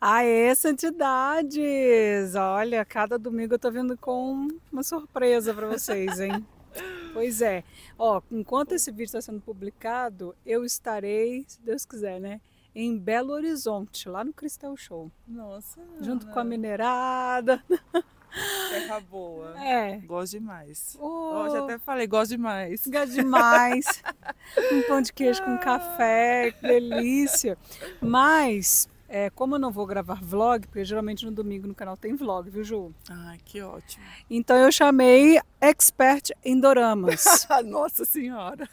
Aê, santidades! Olha, cada domingo eu tô vindo com uma surpresa para vocês, hein? pois é. Ó, enquanto esse vídeo está sendo publicado, eu estarei, se Deus quiser, né? Em Belo Horizonte, lá no Cristal Show. Nossa! Junto com a Minerada. Terra tá boa. É. Gosto demais. Oh, oh, já até falei, gosto demais. Gosto demais. um pão de queijo ah. com café, que delícia. Mas é, como eu não vou gravar vlog, porque geralmente no domingo no canal tem vlog, viu, Ju? Ah, que ótimo. Então eu chamei expert em doramas. Nossa Senhora!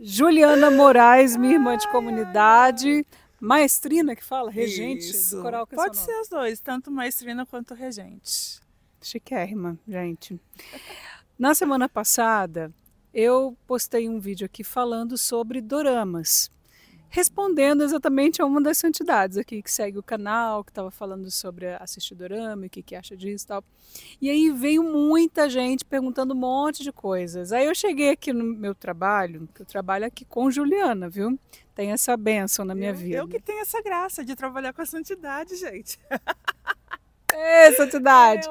Juliana Moraes, minha irmã de comunidade. Maestrina que fala? Regente Isso. do coral que é Pode ser os dois, tanto maestrina quanto regente. Chiquérrima, gente. Na semana passada, eu postei um vídeo aqui falando sobre doramas respondendo exatamente a uma das entidades aqui que segue o canal, que estava falando sobre assistir dorama, o que, que acha disso e tal. E aí veio muita gente perguntando um monte de coisas. Aí eu cheguei aqui no meu trabalho, que eu trabalho aqui com Juliana, viu? Tem essa benção na minha eu, vida. Eu que tenho essa graça de trabalhar com a santidade, gente. É, santidade.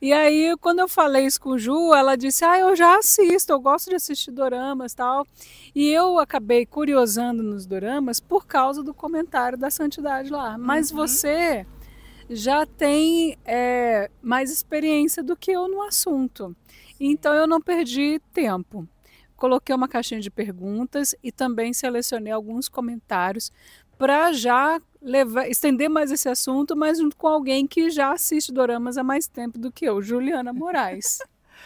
E aí, quando eu falei isso com o Ju, ela disse: Ah, eu já assisto, eu gosto de assistir doramas tal. E eu acabei curiosando nos doramas por causa do comentário da Santidade lá. Mas uhum. você já tem é, mais experiência do que eu no assunto. Então eu não perdi tempo. Coloquei uma caixinha de perguntas e também selecionei alguns comentários para já levar, estender mais esse assunto, mas junto com alguém que já assiste doramas há mais tempo do que eu, Juliana Moraes.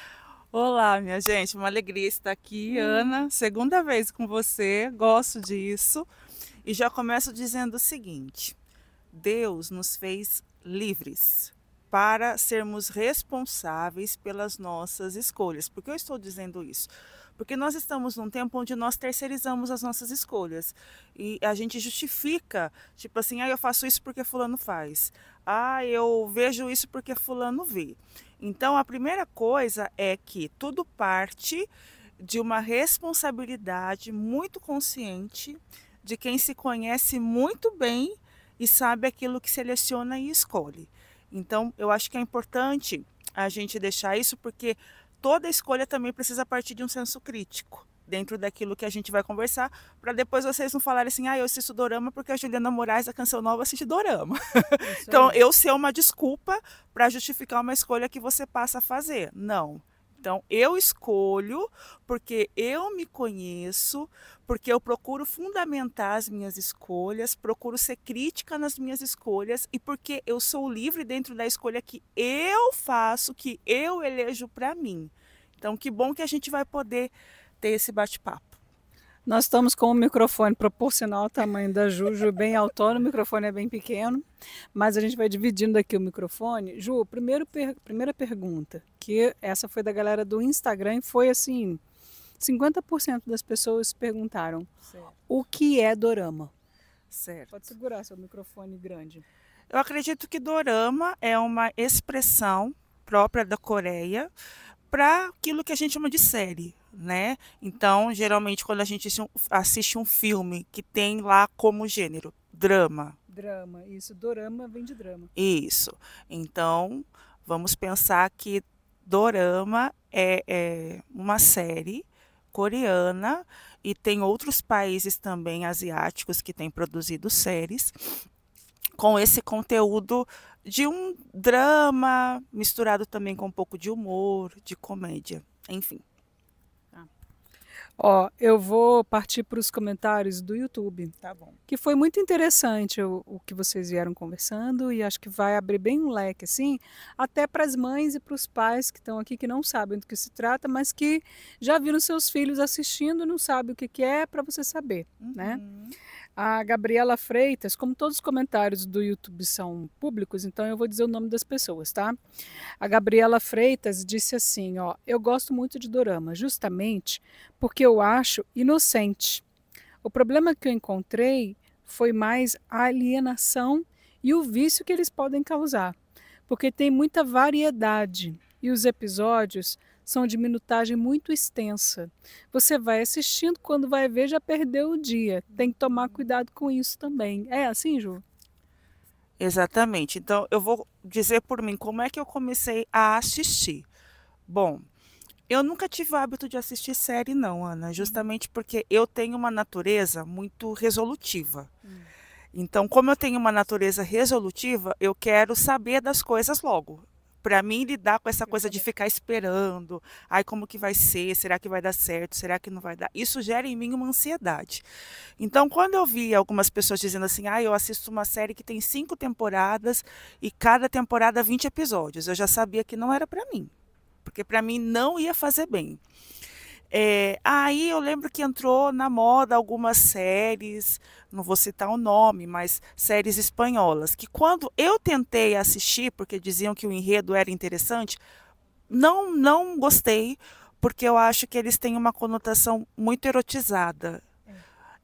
Olá, minha gente, uma alegria estar aqui. Hum. Ana, segunda vez com você, gosto disso. E já começo dizendo o seguinte: Deus nos fez livres para sermos responsáveis pelas nossas escolhas. Por que eu estou dizendo isso? Porque nós estamos num tempo onde nós terceirizamos as nossas escolhas. E a gente justifica, tipo assim, ah, eu faço isso porque fulano faz. Ah, eu vejo isso porque fulano vê. Então a primeira coisa é que tudo parte de uma responsabilidade muito consciente de quem se conhece muito bem e sabe aquilo que seleciona e escolhe. Então, eu acho que é importante a gente deixar isso porque toda escolha também precisa partir de um senso crítico dentro daquilo que a gente vai conversar, para depois vocês não falarem assim, ah, eu assisto dorama porque a Juliana Moraes, a canção nova, assiste dorama. então, eu ser uma desculpa para justificar uma escolha que você passa a fazer. Não. Então, eu escolho porque eu me conheço, porque eu procuro fundamentar as minhas escolhas, procuro ser crítica nas minhas escolhas e porque eu sou livre dentro da escolha que eu faço, que eu elejo para mim. Então, que bom que a gente vai poder ter esse bate-papo. Nós estamos com o um microfone proporcional ao tamanho da Juju, bem autônomo, o microfone é bem pequeno, mas a gente vai dividindo aqui o microfone. Ju, primeiro per primeira pergunta, que essa foi da galera do Instagram foi assim, 50% das pessoas perguntaram certo. o que é dorama. Certo. Pode segurar seu microfone grande. Eu acredito que dorama é uma expressão própria da Coreia, para aquilo que a gente chama de série, né? Então, geralmente, quando a gente assiste um filme que tem lá como gênero drama. Drama, isso. Dorama vem de drama. Isso. Então, vamos pensar que dorama é, é uma série coreana e tem outros países também asiáticos que têm produzido séries com esse conteúdo de um drama misturado também com um pouco de humor, de comédia, enfim. Tá. Ó, eu vou partir para os comentários do YouTube. Tá bom. Que foi muito interessante o, o que vocês vieram conversando e acho que vai abrir bem um leque, assim, até para as mães e para os pais que estão aqui que não sabem do que se trata, mas que já viram seus filhos assistindo, não sabem o que, que é, para você saber, né? uhum. né? a Gabriela Freitas, como todos os comentários do YouTube são públicos, então eu vou dizer o nome das pessoas, tá? A Gabriela Freitas disse assim, ó, eu gosto muito de dorama, justamente porque eu acho inocente. O problema que eu encontrei foi mais a alienação e o vício que eles podem causar, porque tem muita variedade e os episódios são de minutagem muito extensa. Você vai assistindo, quando vai ver, já perdeu o dia. Tem que tomar uhum. cuidado com isso também. É assim, Ju? Exatamente. Então, eu vou dizer por mim como é que eu comecei a assistir. Bom, eu nunca tive o hábito de assistir série, não, Ana, uhum. justamente porque eu tenho uma natureza muito resolutiva. Hum. Então, como eu tenho uma natureza resolutiva, eu quero saber das coisas logo para mim lidar com essa coisa de ficar esperando, ai como que vai ser, será que vai dar certo, será que não vai dar, isso gera em mim uma ansiedade. Então quando eu vi algumas pessoas dizendo assim, ah eu assisto uma série que tem cinco temporadas e cada temporada 20 episódios, eu já sabia que não era para mim, porque para mim não ia fazer bem. É, aí eu lembro que entrou na moda algumas séries, não vou citar o nome, mas séries espanholas, que quando eu tentei assistir, porque diziam que o enredo era interessante, não, não gostei, porque eu acho que eles têm uma conotação muito erotizada. É.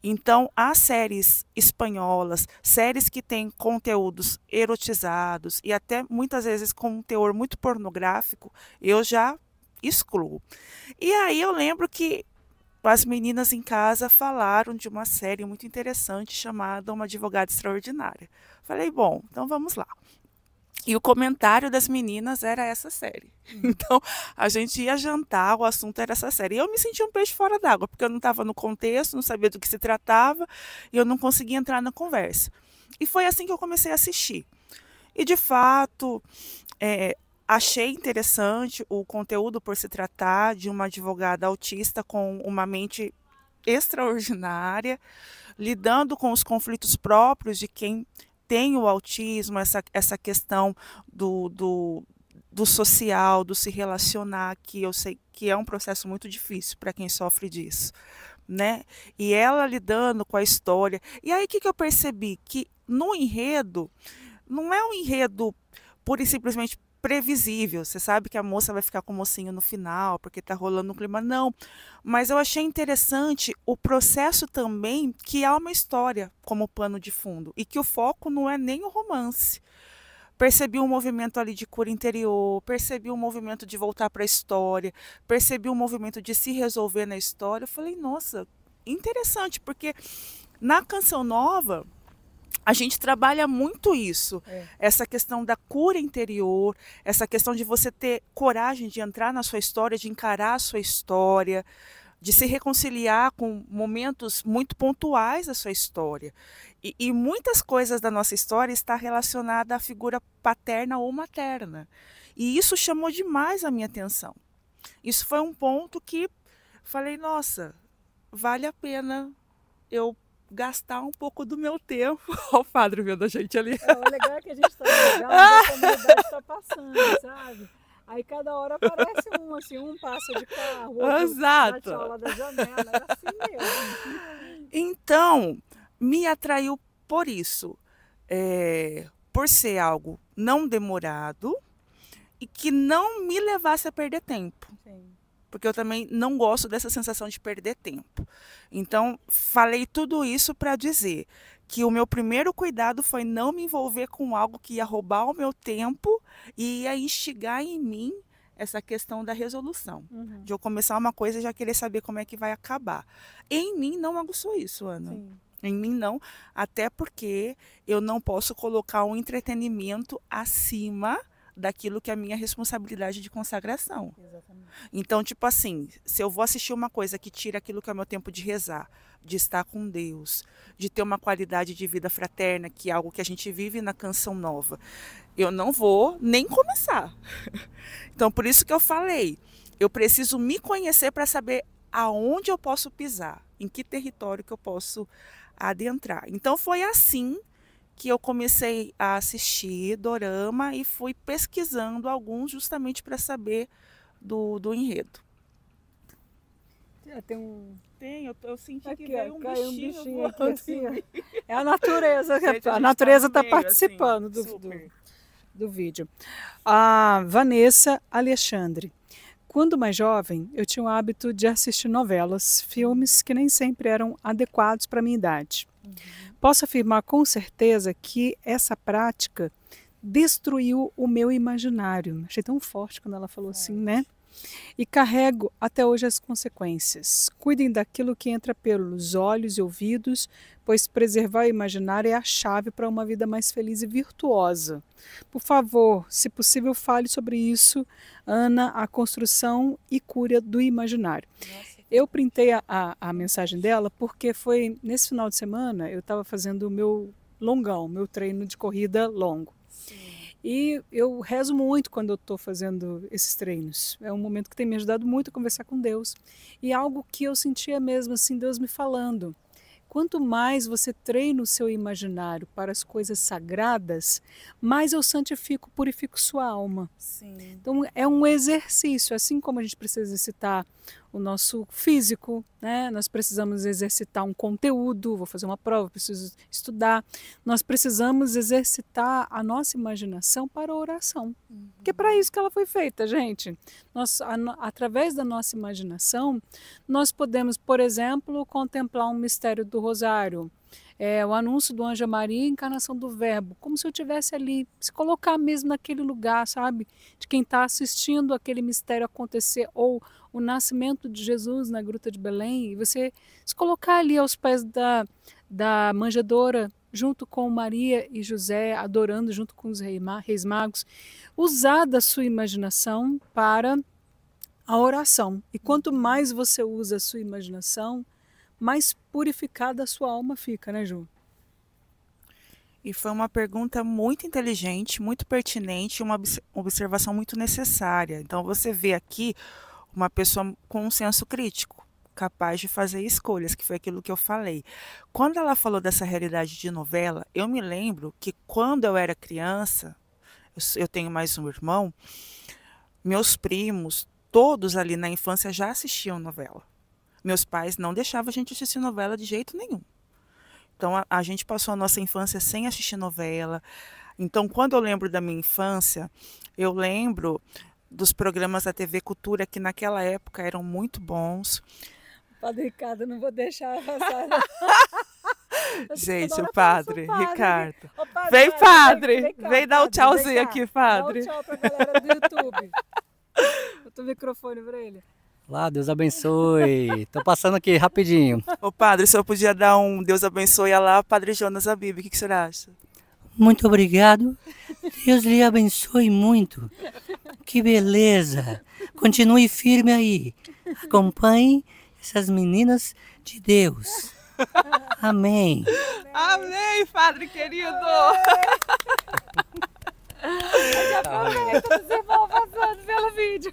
Então, há séries espanholas, séries que têm conteúdos erotizados e até muitas vezes com um teor muito pornográfico, eu já excluo. E aí eu lembro que as meninas em casa falaram de uma série muito interessante chamada Uma Advogada Extraordinária. Falei, bom, então vamos lá. E o comentário das meninas era essa série. Hum. Então, a gente ia jantar, o assunto era essa série. E eu me sentia um peixe fora d'água, porque eu não estava no contexto, não sabia do que se tratava, e eu não conseguia entrar na conversa. E foi assim que eu comecei a assistir. E, de fato, é, Achei interessante o conteúdo por se tratar de uma advogada autista com uma mente extraordinária, lidando com os conflitos próprios de quem tem o autismo, essa, essa questão do, do, do social, do se relacionar, que eu sei que é um processo muito difícil para quem sofre disso. Né? E ela lidando com a história. E aí o que, que eu percebi? Que no enredo, não é um enredo pura e simplesmente previsível. Você sabe que a moça vai ficar com o mocinho no final, porque tá rolando um clima. Não. Mas eu achei interessante o processo também que há uma história como pano de fundo e que o foco não é nem o romance. Percebi um movimento ali de cura interior, percebi um movimento de voltar para a história, percebi um movimento de se resolver na história. Eu falei, nossa, interessante, porque na canção nova a gente trabalha muito isso, é. essa questão da cura interior, essa questão de você ter coragem de entrar na sua história, de encarar a sua história, de se reconciliar com momentos muito pontuais da sua história. E, e muitas coisas da nossa história está relacionada à figura paterna ou materna. E isso chamou demais a minha atenção. Isso foi um ponto que falei, nossa, vale a pena eu gastar um pouco do meu tempo. Olha o padre vendo a gente ali. É, o legal é que a gente está legal, a comunidade está passando, sabe? Aí cada hora aparece um, assim, um passa de carro, outro Exato. aula da janela, é assim mesmo. Então, me atraiu por isso, é, por ser algo não demorado e que não me levasse a perder tempo. Sim porque eu também não gosto dessa sensação de perder tempo. Então, falei tudo isso para dizer que o meu primeiro cuidado foi não me envolver com algo que ia roubar o meu tempo e ia instigar em mim essa questão da resolução, uhum. de eu começar uma coisa e já querer saber como é que vai acabar. Em mim não aguçou isso, Ana. Sim. Em mim não, até porque eu não posso colocar um entretenimento acima daquilo que é a minha responsabilidade de consagração. Exatamente. Então, tipo assim, se eu vou assistir uma coisa que tira aquilo que é meu tempo de rezar, de estar com Deus, de ter uma qualidade de vida fraterna, que é algo que a gente vive na canção nova, eu não vou nem começar. então, por isso que eu falei, eu preciso me conhecer para saber aonde eu posso pisar, em que território que eu posso adentrar. Então foi assim que eu comecei a assistir dorama e fui pesquisando alguns justamente para saber do, do enredo. É, tem um. Tem, eu, eu senti aqui, que veio um, bichinho, um bichinho aqui, assim. É a natureza, Gente, a, a natureza está tá, tá assim, participando assim, do, do, do vídeo. A Vanessa Alexandre. Quando mais jovem, eu tinha o hábito de assistir novelas, filmes que nem sempre eram adequados para minha idade. Posso afirmar com certeza que essa prática destruiu o meu imaginário. Achei tão forte quando ela falou é. assim, né? E carrego até hoje as consequências. Cuidem daquilo que entra pelos olhos e ouvidos, pois preservar o imaginário é a chave para uma vida mais feliz e virtuosa. Por favor, se possível, fale sobre isso, Ana, a construção e cura do imaginário. Nossa. Eu printei a, a, a mensagem dela porque foi nesse final de semana eu estava fazendo o meu longão, meu treino de corrida longo. E eu rezo muito quando eu estou fazendo esses treinos. É um momento que tem me ajudado muito a conversar com Deus. E algo que eu sentia mesmo, assim, Deus me falando. Quanto mais você treina o seu imaginário para as coisas sagradas, mais eu santifico, purifico sua alma. Sim. Então é um exercício, assim como a gente precisa exercitar o nosso físico, né? Nós precisamos exercitar um conteúdo, vou fazer uma prova, preciso estudar. Nós precisamos exercitar a nossa imaginação para a oração, uhum. que é para isso que ela foi feita, gente. Nós, a, através da nossa imaginação, nós podemos, por exemplo, contemplar um mistério do rosário, é, o anúncio do Anjo Maria, a encarnação do Verbo, como se eu tivesse ali, se colocar mesmo naquele lugar, sabe, de quem está assistindo aquele mistério acontecer ou o nascimento de Jesus na Gruta de Belém, e você se colocar ali aos pés da, da manjedoura, junto com Maria e José, adorando junto com os reis magos, usar da sua imaginação para a oração. E quanto mais você usa a sua imaginação, mais purificada a sua alma fica, né, Ju? E foi uma pergunta muito inteligente, muito pertinente, uma observação muito necessária. Então você vê aqui uma pessoa com um senso crítico, capaz de fazer escolhas, que foi aquilo que eu falei. Quando ela falou dessa realidade de novela, eu me lembro que quando eu era criança, eu tenho mais um irmão, meus primos, todos ali na infância já assistiam novela. Meus pais não deixavam a gente assistir novela de jeito nenhum. Então a, a gente passou a nossa infância sem assistir novela. Então quando eu lembro da minha infância, eu lembro dos programas da TV Cultura, que naquela época eram muito bons. Padre Ricardo, não vou deixar passar. Gente, o padre, padre, Ricardo. padre, vem, padre. Vem, cá, vem, dar o um tchauzinho aqui, padre. Dá um tchau pra galera do YouTube. o microfone pra ele. Lá, Deus abençoe. Tô passando aqui rapidinho. Ô, padre, o senhor podia dar um Deus abençoe lá, padre Jonas Abib. O que, que o senhor acha? Muito obrigado. Deus lhe abençoe muito. Que beleza. Continue firme aí. Acompanhe essas meninas de Deus. Amém. Amém, Padre querido. Eu aproveito os vai passando pelo vídeo.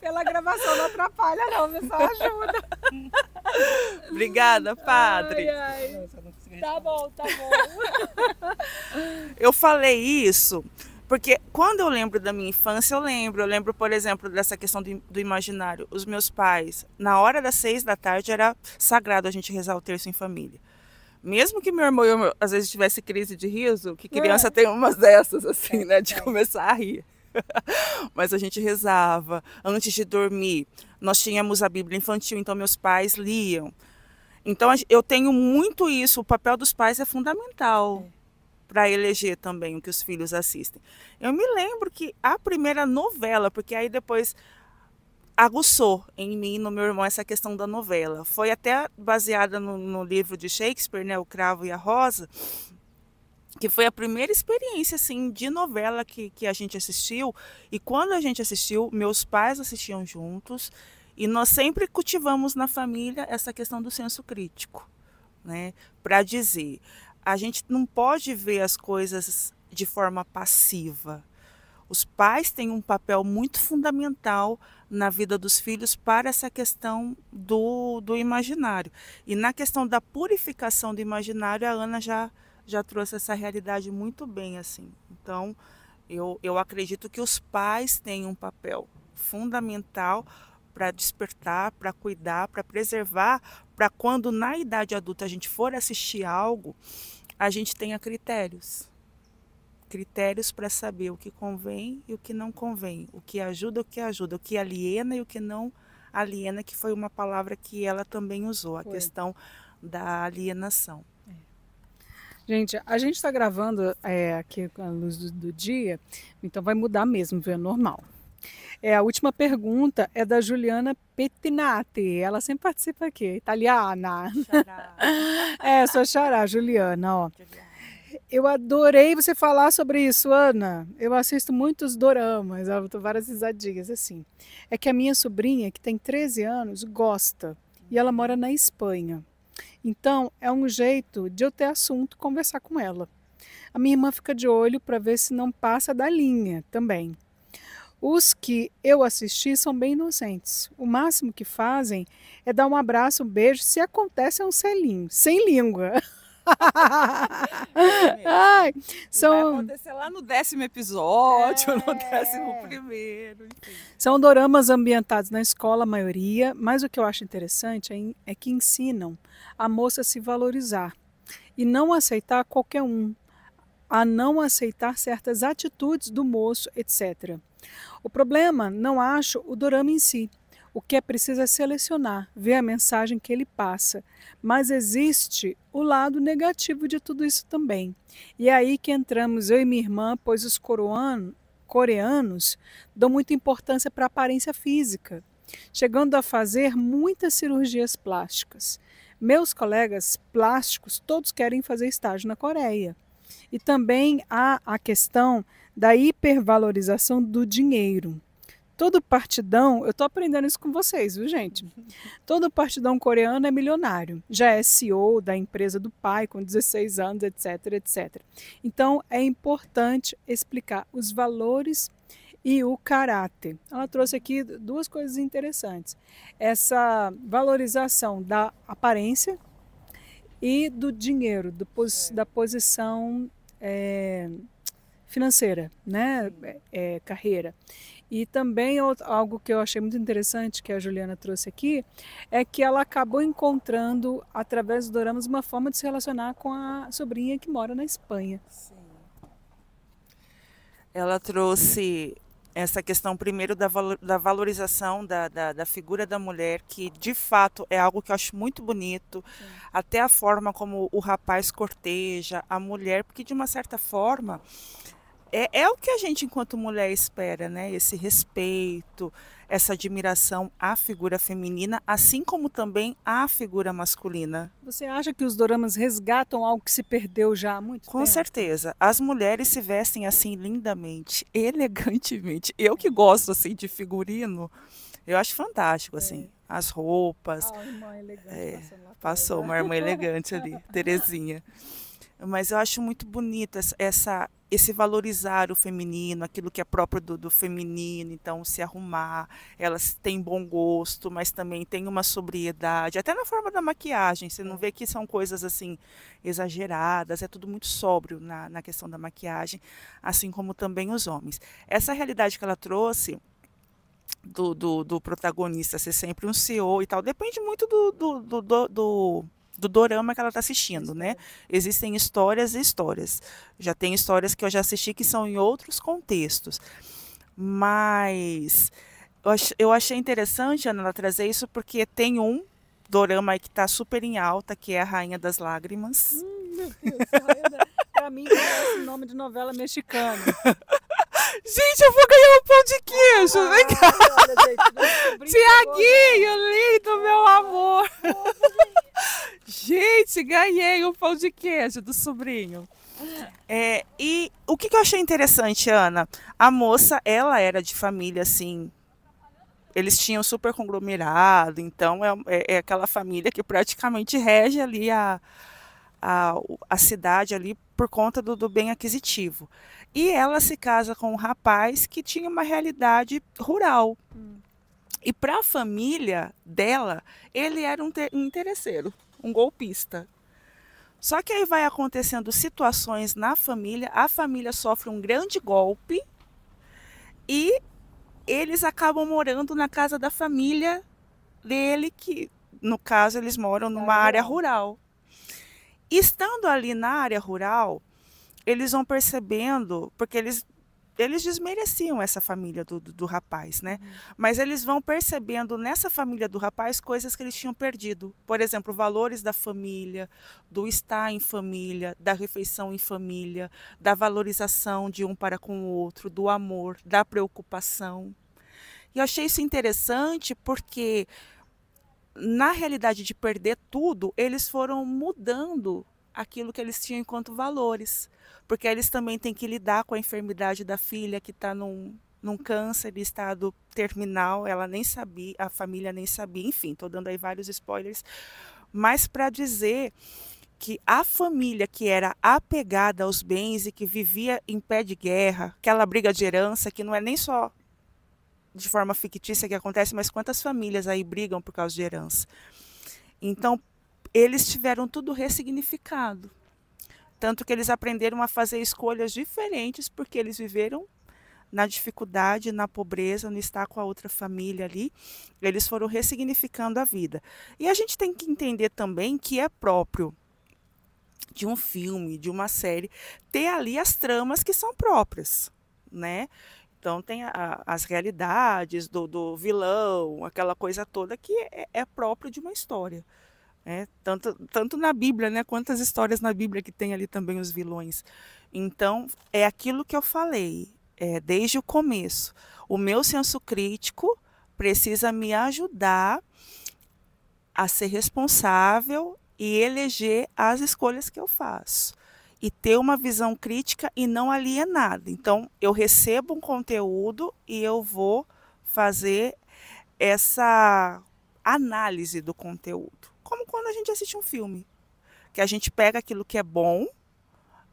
Pela gravação não atrapalha não, pessoal. ajuda. Obrigada, Padre. Ai, ai. Tá bom, tá bom. eu falei isso porque quando eu lembro da minha infância, eu lembro. Eu lembro, por exemplo, dessa questão do, do, imaginário. Os meus pais, na hora das seis da tarde, era sagrado a gente rezar o terço em família. Mesmo que meu irmão eu, às vezes tivesse crise de riso, que criança é. tem umas dessas, assim, é, né? De é. começar a rir. Mas a gente rezava antes de dormir. Nós tínhamos a Bíblia infantil, então meus pais liam. Então eu tenho muito isso. O papel dos pais é fundamental é. para eleger também o que os filhos assistem. Eu me lembro que a primeira novela, porque aí depois aguçou em mim e no meu irmão essa questão da novela. Foi até baseada no, no livro de Shakespeare, né, O Cravo e a Rosa, que foi a primeira experiência assim de novela que, que a gente assistiu. E quando a gente assistiu, meus pais assistiam juntos. E nós sempre cultivamos na família essa questão do senso crítico, né? Para dizer, a gente não pode ver as coisas de forma passiva. Os pais têm um papel muito fundamental na vida dos filhos para essa questão do, do imaginário. E na questão da purificação do imaginário, a Ana já, já trouxe essa realidade muito bem. assim. Então, eu, eu acredito que os pais têm um papel fundamental para despertar, para cuidar, para preservar, para quando na idade adulta a gente for assistir algo, a gente tenha critérios. Critérios para saber o que convém e o que não convém, o que ajuda, o que ajuda, o que aliena e o que não aliena, que foi uma palavra que ela também usou, a foi. questão da alienação. É. Gente, a gente está gravando é, aqui com a luz do, do, dia, então vai mudar mesmo, viu? É normal. É, a última pergunta é da Juliana Petinati. Ela sempre participa aqui, italiana. é, sua xará, Juliana, ó. Eu adorei você falar sobre isso, Ana. Eu assisto muitos doramas, eu tô várias risadinhas assim. É que a minha sobrinha, que tem 13 anos, gosta e ela mora na Espanha. Então, é um jeito de eu ter assunto, conversar com ela. A minha irmã fica de olho para ver se não passa da linha também. Os que eu assisti são bem inocentes. O máximo que fazem é dar um abraço, um beijo. Se acontece, é um selinho, sem língua. Ai, são... Vai acontecer lá no décimo episódio, é... no décimo primeiro. Enfim. São doramas ambientados na escola, a maioria, mas o que eu acho interessante é, é que ensinam a moça a se valorizar e não aceitar qualquer um, a não aceitar certas atitudes do moço, etc. O problema, não acho, o dorama em si. O que é preciso é selecionar, ver a mensagem que ele passa. Mas existe o lado negativo de tudo isso também. E é aí que entramos eu e minha irmã, pois os coreanos dão muita importância para a aparência física, chegando a fazer muitas cirurgias plásticas. Meus colegas plásticos todos querem fazer estágio na Coreia. E também há a questão da hipervalorização do dinheiro. Todo partidão, eu estou aprendendo isso com vocês, viu, gente? Todo partidão coreano é milionário, já é CEO da empresa do pai com 16 anos, etc, etc. Então, é importante explicar os valores e o caráter. Ela trouxe aqui duas coisas interessantes: essa valorização da aparência e do dinheiro, do, da posição é, financeira, né, é, é, carreira. E também algo que eu achei muito interessante que a Juliana trouxe aqui é que ela acabou encontrando através do doramas uma forma de se relacionar com a sobrinha que mora na Espanha. Sim. Ela trouxe essa questão primeiro da, da valorização da, da, da, figura da mulher, que de fato é algo que eu acho muito bonito, Sim. até a forma como o rapaz corteja a mulher, porque de uma certa forma é, é o que a gente, enquanto mulher, espera, né? Esse respeito, essa admiração à figura feminina, assim como também à figura masculina. Você acha que os doramas resgatam algo que se perdeu já há muito Com tempo? Com certeza. As mulheres se vestem assim lindamente, elegantemente. Eu que gosto assim de figurino, eu acho fantástico assim. É. As roupas. Ah, irmã elegante é, passou uma irmã elegante ali, Terezinha. Mas eu acho muito bonito essa, esse valorizar o feminino, aquilo que é próprio do, do, feminino, então se arrumar, elas têm bom gosto, mas também tem uma sobriedade, até na forma da maquiagem, você não vê que são coisas assim exageradas, é tudo muito sóbrio na, na questão da maquiagem, assim como também os homens. Essa realidade que ela trouxe, do, do, do protagonista ser sempre um CEO e tal, depende muito do, do, do, do do dorama que ela está assistindo, né? Existem histórias e histórias. Já tem histórias que eu já assisti que são em outros contextos. Mas eu achei interessante, Ana, ela trazer isso porque tem um dorama aí que está super em alta, que é a Rainha das Lágrimas. Hum, meu Deus, mim parece nome de novela mexicana. Gente, eu vou ganhar um pão de queijo. Ah, Vem cá. Tiaguinho, lindo, meu amor. Nossa, Gente, ganhei um pão de queijo do sobrinho. É, e o que, que eu achei interessante, Ana? A moça, ela era de família assim, eles tinham super conglomerado, então é, é, é aquela família que praticamente rege ali a, a, a cidade ali por conta do, do, bem aquisitivo. E ela se casa com um rapaz que tinha uma realidade rural. Hum. E para a família dela, ele era um interesseiro, um golpista. Só que aí vai acontecendo situações na família, a família sofre um grande golpe e eles acabam morando na casa da família dele, que no caso eles moram numa área rural. Estando ali na área rural, eles vão percebendo, porque eles eles desmereciam essa família do, do, do rapaz, né? Uhum. Mas eles vão percebendo nessa família do rapaz coisas que eles tinham perdido. Por exemplo, valores da família, do estar em família, da refeição em família, da valorização de um para com o outro, do amor, da preocupação. E eu achei isso interessante porque, na realidade de perder tudo, eles foram mudando aquilo que eles tinham enquanto valores, porque eles também têm que lidar com a enfermidade da filha que está num, num câncer de estado terminal, ela nem sabia, a família nem sabia, enfim, estou dando aí vários spoilers, mas para dizer que a família que era apegada aos bens e que vivia em pé de guerra, aquela briga de herança, que não é nem só de forma fictícia que acontece, mas quantas famílias aí brigam por causa de herança. Então, eles tiveram tudo ressignificado. Tanto que eles aprenderam a fazer escolhas diferentes porque eles viveram na dificuldade, na pobreza, no estar com a outra família ali, eles foram ressignificando a vida. E a gente tem que entender também que é próprio de um filme, de uma série, ter ali as tramas que são próprias, né? Então tem a, as realidades do, do, vilão, aquela coisa toda que é, é próprio de uma história. É, tanto, tanto na Bíblia, né? Quantas histórias na Bíblia que tem ali também os vilões. Então, é aquilo que eu falei é, desde o começo. O meu senso crítico precisa me ajudar a ser responsável e eleger as escolhas que eu faço. E ter uma visão crítica e não alienada. Então, eu recebo um conteúdo e eu vou fazer essa análise do conteúdo como quando a gente assiste um filme, que a gente pega aquilo que é bom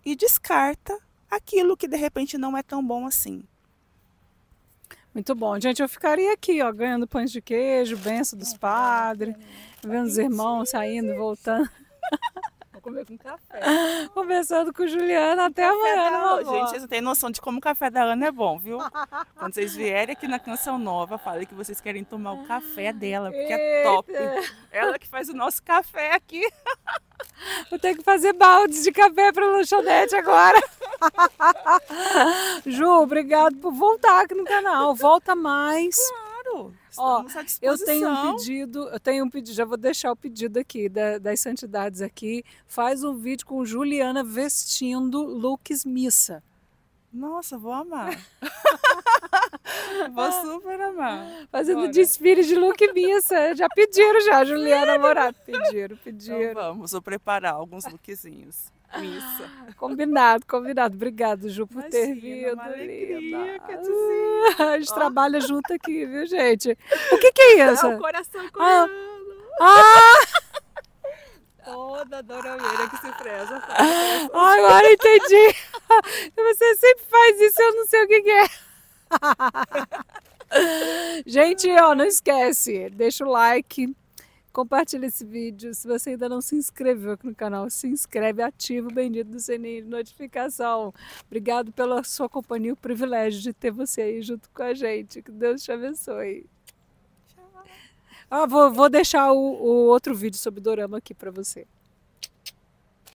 e descarta aquilo que de repente não é tão bom assim. Muito bom. Gente, eu ficaria aqui, ó, ganhando pães de queijo, benção dos padres, né? vendo os irmãos saindo, e voltando. comer com café. Conversando com Juliana até amanhã. Da... Gente, vocês não têm noção de como o café da Ana é bom, viu? Quando vocês vierem aqui na Canção Nova, falem que vocês querem tomar o café dela, porque é Eita. é top. Ela que faz o nosso café aqui. Vou ter que fazer baldes de café para lanchonete agora. Ju, obrigado por voltar aqui no canal. Volta mais. Claro Claro, estamos Ó, à disposição. Eu tenho um pedido, eu tenho um pedido, já vou deixar o pedido aqui da, das santidades aqui. Faz um vídeo com Juliana vestindo looks missa. Nossa, vou amar. vou super amar. Fazendo Bora. desfile de look missa. Já pediram já, Juliana Morato. Pediram, pediram. Então vamos, vou preparar alguns lookzinhos. Isso. Combinado, combinado. Obrigado, Ju, por Imagina, ter vindo. Uma alegria, ah, quer dizer. A gente oh. trabalha junto aqui, viu, gente? O que, que é isso? É o coração coreano. Ah! ah. Toda dorameira é que se preza. Faz ah, Agora entendi. Você sempre faz isso, eu não sei o que, que é. Gente, ó, não esquece, deixa o like, Compartilhe esse vídeo. Se você ainda não se inscreveu aqui no canal, se inscreve, ativa o bendito do sininho de notificação. Obrigado pela sua companhia, o privilégio de ter você aí junto com a gente. Que Deus te abençoe. Ah, vou, vou deixar o, o outro vídeo sobre Dorama aqui para você.